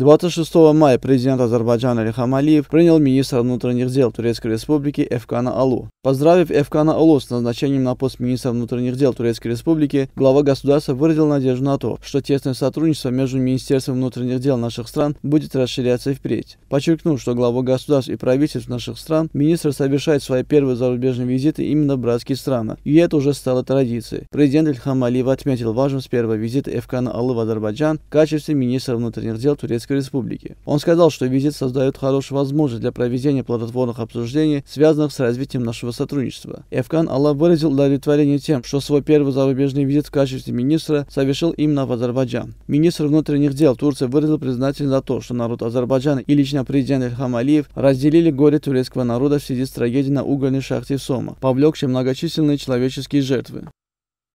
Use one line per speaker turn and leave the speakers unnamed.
26 мая президент Азербайджана Рихам Алиев принял министра внутренних дел Турецкой Республики Эфкана Алу. Поздравив Эфкана Алу с назначением на пост министра внутренних дел Турецкой Республики, глава государства выразил надежду на то, что тесное сотрудничество между Министерством внутренних дел наших стран будет расширяться и впредь. Подчеркнув, что глава государств и правительств наших стран, министр совершает свои первые зарубежные визиты именно в братские страны, и это уже стало традицией. Президент Ильхам Алиев отметил важность первого визита Эфкана Алу в Азербайджан в качестве министра внутренних дел Турецкой Чеченской Республики. Он сказал, что визит создает хорошую возможность для проведения плодотворных обсуждений, связанных с развитием нашего сотрудничества. Эфкан Аллах выразил удовлетворение тем, что свой первый зарубежный визит в качестве министра совершил именно в Азербайджан. Министр внутренних дел Турции выразил признательность за то, что народ Азербайджана и лично президент Ильхам Алиев разделили горе турецкого народа в связи с трагедией на угольной шахте Сома, повлекшей многочисленные человеческие жертвы.